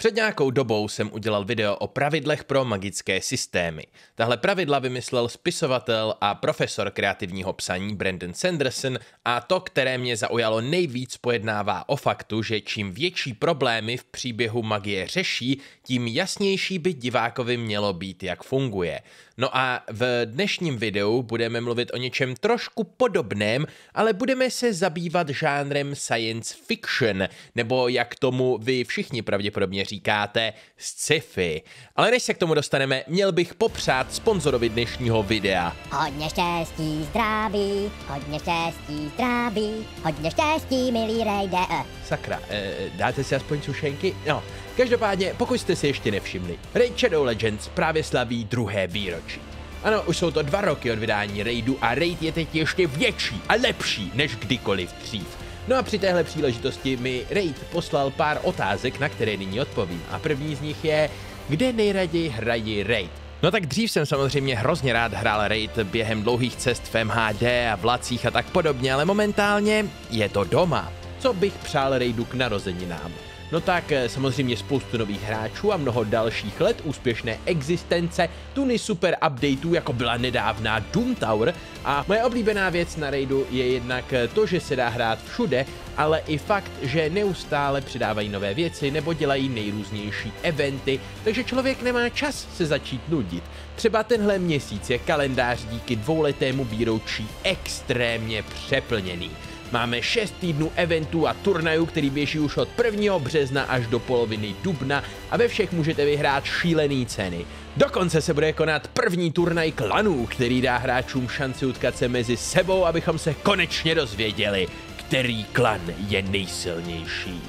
Před nějakou dobou jsem udělal video o pravidlech pro magické systémy. Tahle pravidla vymyslel spisovatel a profesor kreativního psaní Brandon Sanderson a to, které mě zaujalo nejvíc, pojednává o faktu, že čím větší problémy v příběhu magie řeší, tím jasnější by divákovi mělo být, jak funguje. No a v dnešním videu budeme mluvit o něčem trošku podobném, ale budeme se zabývat žánrem science fiction, nebo jak tomu vy všichni pravděpodobně říkáte sci-fi. Ale než se k tomu dostaneme, měl bych popřát sponzorovi dnešního videa. Hodně štěstí, zdraví, hodně štěstí, zdraví, hodně štěstí, milý Rejde. Sakra, e, dáte si aspoň sušenky? No, každopádně, pokud jste si ještě nevšimli, Raid Shadow Legends právě slaví druhé výročí. Ano, už jsou to dva roky od vydání Raidu a Raid je teď ještě větší a lepší než kdykoliv dřív. No a při téhle příležitosti mi Raid poslal pár otázek, na které nyní odpovím. A první z nich je, kde nejraději hrají Raid? No tak dřív jsem samozřejmě hrozně rád hrál Raid během dlouhých cest v MHD a vlacích a tak podobně, ale momentálně je to doma. Co bych přál Raidu k narozeninám? No tak eh, samozřejmě spoustu nových hráčů a mnoho dalších let úspěšné existence, tuny super updateů, jako byla nedávná Doom Tower. A moje oblíbená věc na raidu je jednak eh, to, že se dá hrát všude, ale i fakt, že neustále přidávají nové věci nebo dělají nejrůznější eventy, takže člověk nemá čas se začít nudit. Třeba tenhle měsíc je kalendář díky dvouletému výročí extrémně přeplněný. Máme 6 týdnů eventů a turnajů, který běží už od 1. března až do poloviny dubna a ve všech můžete vyhrát šílené ceny. Dokonce se bude konat první turnaj klanů, který dá hráčům šanci utkat se mezi sebou, abychom se konečně dozvěděli, který klan je nejsilnější.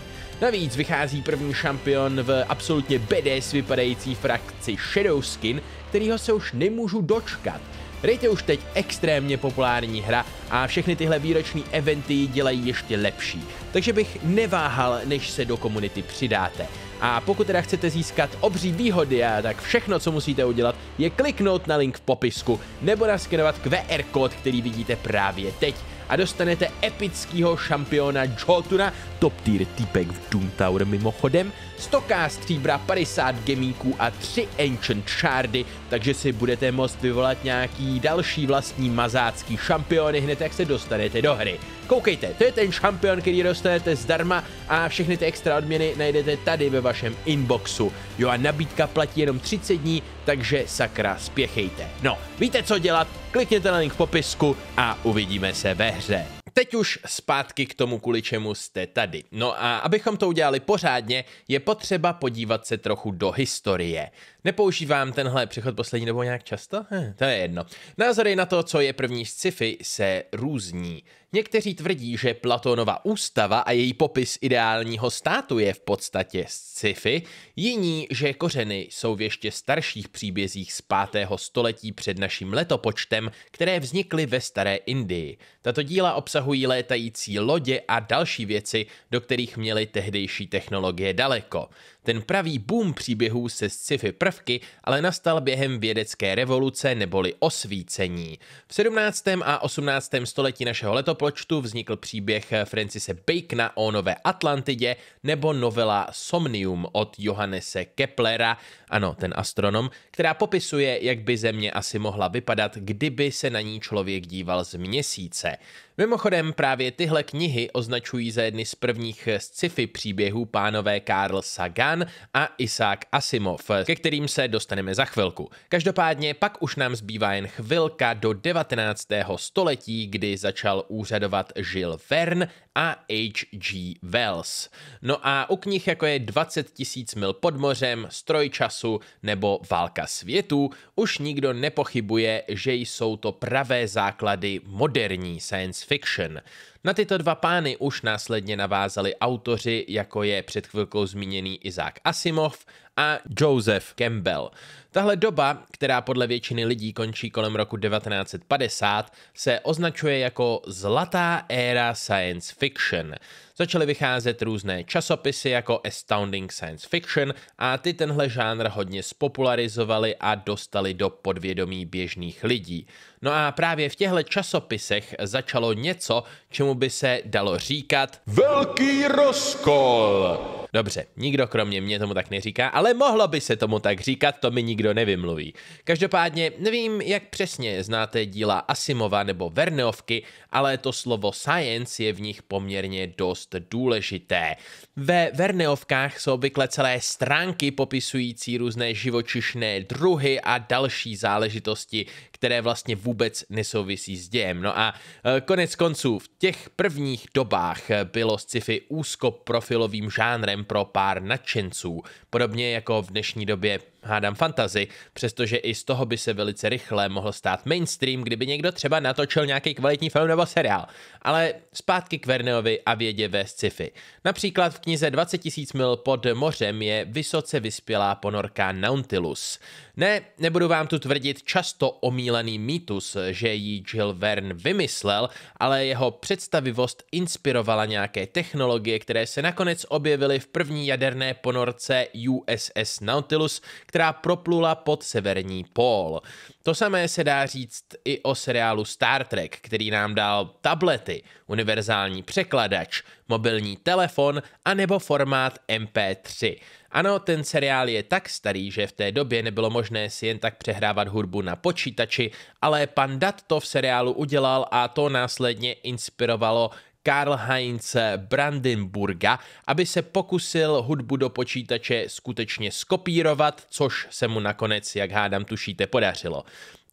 Navíc vychází první šampion v absolutně BDS vypadající frakci Shadowskin, kterýho se už nemůžu dočkat. Raid je už teď extrémně populární hra a všechny tyhle výroční eventy ji dělají ještě lepší, takže bych neváhal, než se do komunity přidáte. A pokud teda chcete získat obří výhody, tak všechno, co musíte udělat, je kliknout na link v popisku nebo naskenovat QR kód, který vidíte právě teď a dostanete epického šampiona Jotuna, top tier týpek v Doom Tower mimochodem, 100k stříbra, 50 gemíků a 3 ancient shardy, takže si budete moct vyvolat nějaký další vlastní mazácký šampiony hned jak se dostanete do hry. Koukejte, to je ten šampion, který dostanete zdarma a všechny ty extra odměny najdete tady ve vašem inboxu. Jo a nabídka platí jenom 30 dní, takže sakra spěchejte. No, víte co dělat? Klikněte na link v popisku a uvidíme se ve hře. Teď už zpátky k tomu, kvůli čemu jste tady. No a abychom to udělali pořádně, je potřeba podívat se trochu do historie. Nepoužívám tenhle přechod poslední dobou nějak často? Hm, to je jedno. Názory na to, co je první z sci-fi, se různí. Někteří tvrdí, že Platónova ústava a její popis ideálního státu je v podstatě sci-fi, jiní, že kořeny jsou v ještě starších příbězích z 5. století před naším letopočtem, které vznikly ve staré Indii. Tato díla obsahují obsahují létající lodě a další věci, do kterých měly tehdejší technologie daleko. Ten pravý boom příběhů se sci-fi prvky ale nastal během vědecké revoluce neboli osvícení. V 17. a 18. století našeho letopočtu vznikl příběh Francise Bacona o Nové Atlantidě nebo novela Somnium od Johannese Keplera, ano, ten astronom, která popisuje, jak by Země asi mohla vypadat, kdyby se na ní člověk díval z měsíce. Mimochodem Mimochodem právě tyhle knihy označují za jedny z prvních sci-fi příběhů pánové Karl Sagan a Isaac Asimov, ke kterým se dostaneme za chvilku. Každopádně pak už nám zbývá jen chvilka do 19. století, kdy začal úřadovat Jules Verne a H.G. Wells. No a u knih jako je 20 tisíc mil pod mořem, Stroj času nebo Válka světů už nikdo nepochybuje, že jsou to pravé základy moderní science fiction zrušen. Na tyto dva pány už následně navázali autoři, jako je před chvilkou zmíněný Isaac Asimov a Joseph Campbell. Tahle doba, která podle většiny lidí končí kolem roku 1950, se označuje jako zlatá éra science fiction. Začaly vycházet různé časopisy jako Astounding Science Fiction a ty tenhle žánr hodně spopularizovali a dostali do podvědomí běžných lidí. No a právě v těchto časopisech začalo něco, čemu by se dalo říkat Velký rozkol! Dobře, nikdo kromě mě tomu tak neříká, ale mohlo by se tomu tak říkat, to mi nikdo nevymluví. Každopádně nevím, jak přesně znáte díla Asimova nebo Verneovky, ale to slovo science je v nich poměrně dost důležité. Ve Verneovkách jsou obvykle celé stránky popisující různé živočišné druhy a další záležitosti, které vlastně vůbec nesouvisí s dějem. No a eh, konec konců v těch prvních dobách eh, bylo sci-fi úzkoprofilovým žánrem, pro pár nadšenců, podobně jako v dnešní době hádám fantazy, přestože i z toho by se velice rychle mohl stát mainstream, kdyby někdo třeba natočil nějaký kvalitní film nebo seriál. Ale zpátky k Verneovi a vědě ve sci-fi. Například v knize 20 000 mil pod mořem je vysoce vyspělá ponorka Nautilus. Ne, nebudu vám tu tvrdit často omílený mýtus, že ji Jill Verne vymyslel, ale jeho představivost inspirovala nějaké technologie, které se nakonec objevily v první jaderné ponorce USS Nautilus, která proplula pod severní pól. To samé se dá říct i o seriálu Star Trek, který nám dal tablety, univerzální překladač, mobilní telefon a nebo formát MP3. Ano, ten seriál je tak starý, že v té době nebylo možné si jen tak přehrávat hudbu na počítači, ale pan Dat to v seriálu udělal a to následně inspirovalo Karl Heinz Brandenburga, aby se pokusil hudbu do počítače skutečně skopírovat, což se mu nakonec, jak hádám tušíte, podařilo.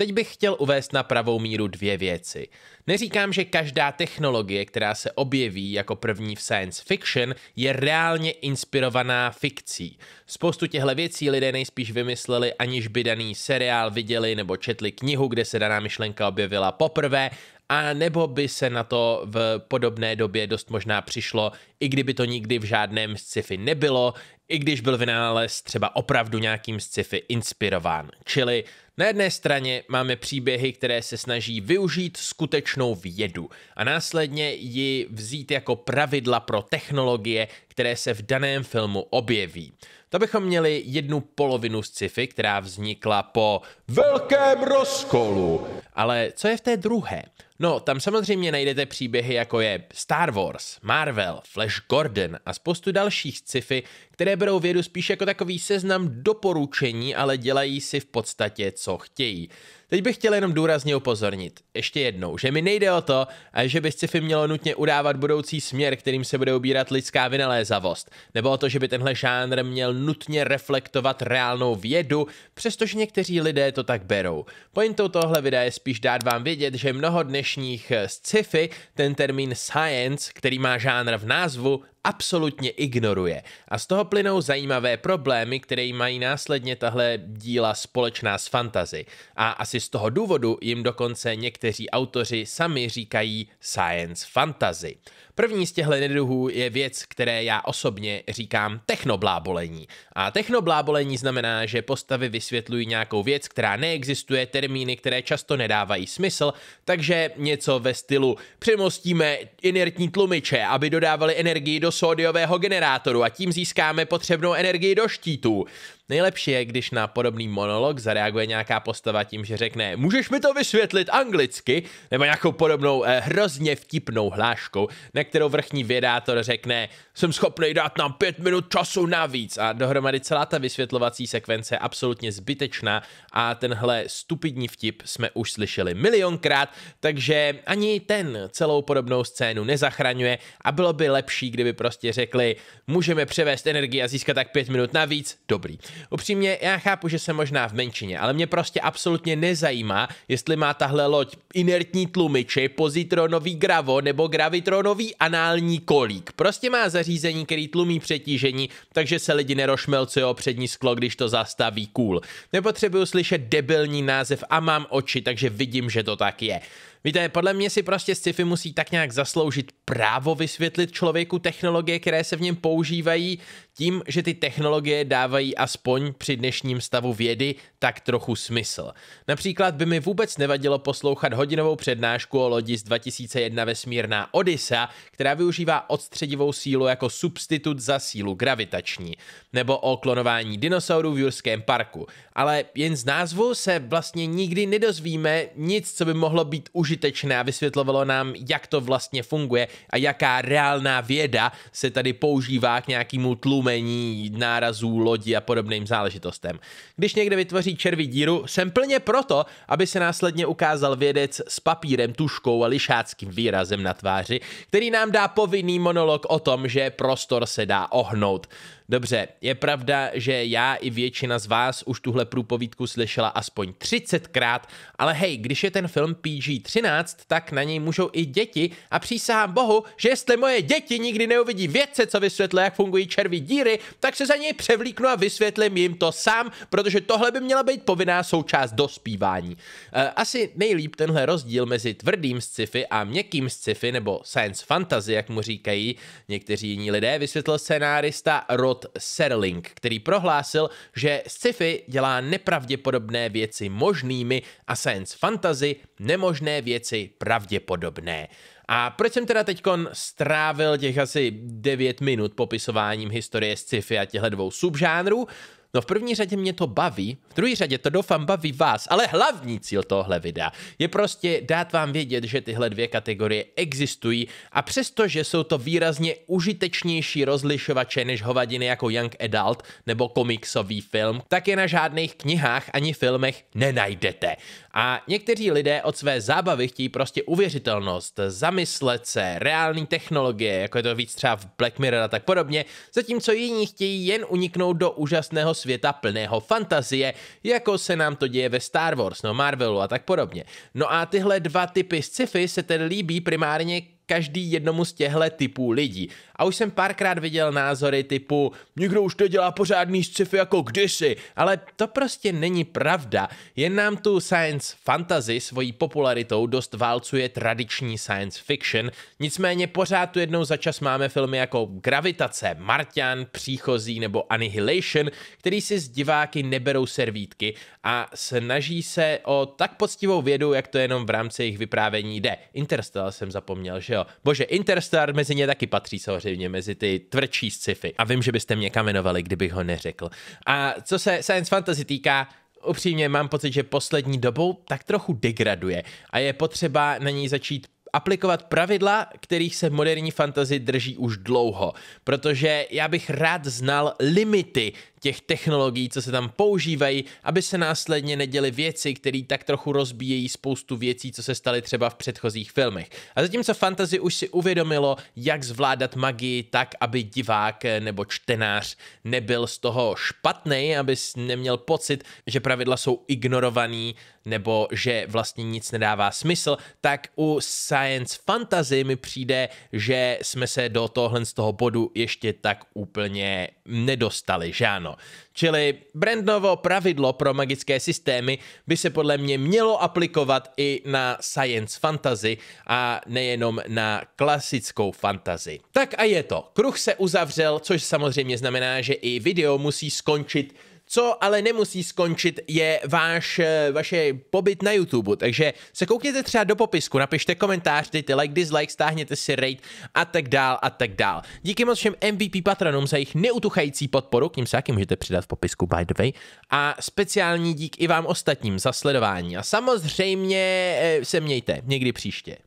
Teď bych chtěl uvést na pravou míru dvě věci. Neříkám, že každá technologie, která se objeví jako první v science fiction, je reálně inspirovaná fikcí. Spoustu těchto věcí lidé nejspíš vymysleli, aniž by daný seriál viděli nebo četli knihu, kde se daná myšlenka objevila poprvé, a nebo by se na to v podobné době dost možná přišlo, i kdyby to nikdy v žádném sci-fi nebylo, i když byl vynález třeba opravdu nějakým sci-fi inspirován. Čili na jedné straně máme příběhy, které se snaží využít skutečnou vědu a následně ji vzít jako pravidla pro technologie, které se v daném filmu objeví. To bychom měli jednu polovinu sci-fi, která vznikla po velkém rozkolu. Ale co je v té druhé? No, tam samozřejmě najdete příběhy jako je Star Wars, Marvel, Flash Gordon a spoustu dalších sci-fi, které berou vědu spíš jako takový seznam doporučení, ale dělají si v podstatě, co chtějí. Teď bych chtěl jenom důrazně upozornit, ještě jednou, že mi nejde o to, že by sci-fi mělo nutně udávat budoucí směr, kterým se bude ubírat lidská vynalézavost, nebo o to, že by tenhle žánr měl nutně reflektovat reálnou vědu, přestože někteří lidé to tak berou. Pointou tohle videa je spíš dát vám vědět, že mnoho dnešních sci-fi ten termín science, který má žánr v názvu, absolutně ignoruje. A z toho plynou zajímavé problémy, které mají následně tahle díla společná s fantazy. A asi z toho důvodu jim dokonce někteří autoři sami říkají science fantasy. První z těchto neduhů je věc, které já osobně říkám technoblábolení. A technoblábolení znamená, že postavy vysvětlují nějakou věc, která neexistuje, termíny, které často nedávají smysl, takže něco ve stylu přemostíme inertní tlumiče, aby dodávali energii do sódiového generátoru a tím získáme potřebnou energii do štítů. Nejlepší je, když na podobný monolog zareaguje nějaká postava tím, že řekne můžeš mi to vysvětlit anglicky, nebo nějakou podobnou eh, hrozně vtipnou hláškou, na kterou vrchní vědátor řekne jsem schopný dát nám pět minut času navíc a dohromady celá ta vysvětlovací sekvence je absolutně zbytečná a tenhle stupidní vtip jsme už slyšeli milionkrát, takže ani ten celou podobnou scénu nezachraňuje a bylo by lepší, kdyby prostě řekli můžeme převést energii a získat tak pět minut navíc, dobrý. Upřímně, já chápu, že jsem možná v menšině, ale mě prostě absolutně nezajímá, jestli má tahle loď inertní tlumiče, pozitronový gravo nebo gravitronový anální kolík. Prostě má zařízení, který tlumí přetížení, takže se lidi nerošmelcují o přední sklo, když to zastaví cool. Nepotřebuju slyšet debilní název a mám oči, takže vidím, že to tak je. Víte, podle mě si prostě sci-fi musí tak nějak zasloužit právo vysvětlit člověku technologie, které se v něm používají, tím, že ty technologie dávají aspoň při dnešním stavu vědy tak trochu smysl. Například by mi vůbec nevadilo poslouchat hodinovou přednášku o lodi z 2001 vesmírná Odysa, která využívá odstředivou sílu jako substitut za sílu gravitační, nebo o klonování dinosaurů v Jurském parku. Ale jen z názvu se vlastně nikdy nedozvíme nic, co by mohlo být už užitečné a vysvětlovalo nám, jak to vlastně funguje a jaká reálná věda se tady používá k nějakému tlumení nárazů lodi a podobným záležitostem. Když někde vytvoří červí díru, jsem plně proto, aby se následně ukázal vědec s papírem, tuškou a lišáckým výrazem na tváři, který nám dá povinný monolog o tom, že prostor se dá ohnout. Dobře, je pravda, že já i většina z vás už tuhle průpovídku slyšela aspoň 30krát, ale hej, když je ten film PG-13, tak na něj můžou i děti a přísahám bohu, že jestli moje děti nikdy neuvidí vědce, co vysvětlí, jak fungují červí díry, tak se za něj převlíknu a vysvětlím jim to sám, protože tohle by měla být povinná součást dospívání. E, asi nejlíp tenhle rozdíl mezi tvrdým sci-fi a měkkým sci-fi nebo science fantasy, jak mu říkají někteří jiní lidé, vysvětlil scénárista Rod Todd Serling, který prohlásil, že sci-fi dělá nepravděpodobné věci možnými a science fantasy nemožné věci pravděpodobné. A proč jsem teda teď strávil těch asi 9 minut popisováním historie sci-fi a těchto dvou subžánrů? No v první řadě mě to baví, v druhé řadě to doufám baví vás, ale hlavní cíl tohle videa je prostě dát vám vědět, že tyhle dvě kategorie existují a přestože jsou to výrazně užitečnější rozlišovače než hovadiny jako Young Adult nebo komiksový film, tak je na žádných knihách ani filmech nenajdete. A někteří lidé od své zábavy chtějí prostě uvěřitelnost, zamyslet se, reální technologie, jako je to víc třeba v Black Mirror a tak podobně, zatímco jiní chtějí jen uniknout do úžasného světa plného fantazie, jako se nám to děje ve Star Wars, no Marvelu a tak podobně. No a tyhle dva typy sci-fi se tedy líbí primárně každý jednomu z těchto typů lidí. A už jsem párkrát viděl názory typu, někdo už to dělá pořádný sci-fi jako kdysi, ale to prostě není pravda. Jen nám tu science fantasy svojí popularitou dost válcuje tradiční science fiction, nicméně pořád tu jednou za čas máme filmy jako Gravitace, Martian, Příchozí nebo Annihilation, který si z diváky neberou servítky a snaží se o tak poctivou vědu, jak to jenom v rámci jejich vyprávění jde. Interstellar jsem zapomněl, že Tornado. Bože, Interstar mezi ně taky patří samozřejmě, mezi ty tvrdší sci-fi. A vím, že byste mě kamenovali, kdybych ho neřekl. A co se science fantasy týká, upřímně mám pocit, že poslední dobou tak trochu degraduje a je potřeba na něj začít aplikovat pravidla, kterých se moderní fantazy drží už dlouho, protože já bych rád znal limity těch technologií, co se tam používají, aby se následně neděly věci, které tak trochu rozbíjejí spoustu věcí, co se staly třeba v předchozích filmech. A zatímco fantasy už si uvědomilo, jak zvládat magii tak, aby divák nebo čtenář nebyl z toho špatný, aby neměl pocit, že pravidla jsou ignorovaný nebo že vlastně nic nedává smysl, tak u science fantasy mi přijde, že jsme se do tohle z toho bodu ještě tak úplně nedostali, že ano? ano. Čili Brandnovo pravidlo pro magické systémy by se podle mě mělo aplikovat i na science fantasy a nejenom na klasickou fantasy. Tak a je to. Kruh se uzavřel, což samozřejmě znamená, že i video musí skončit co ale nemusí skončit, je váš, eh, vaše pobyt na YouTube, takže se koukněte třeba do popisku, napište komentář, dejte like, dislike, stáhněte si rate a tak dál a tak dál. Díky moc všem MVP patronům za jejich neutuchající podporu, k ním se taky můžete přidat v popisku by the way, a speciální dík i vám ostatním za sledování a samozřejmě eh, se mějte někdy příště.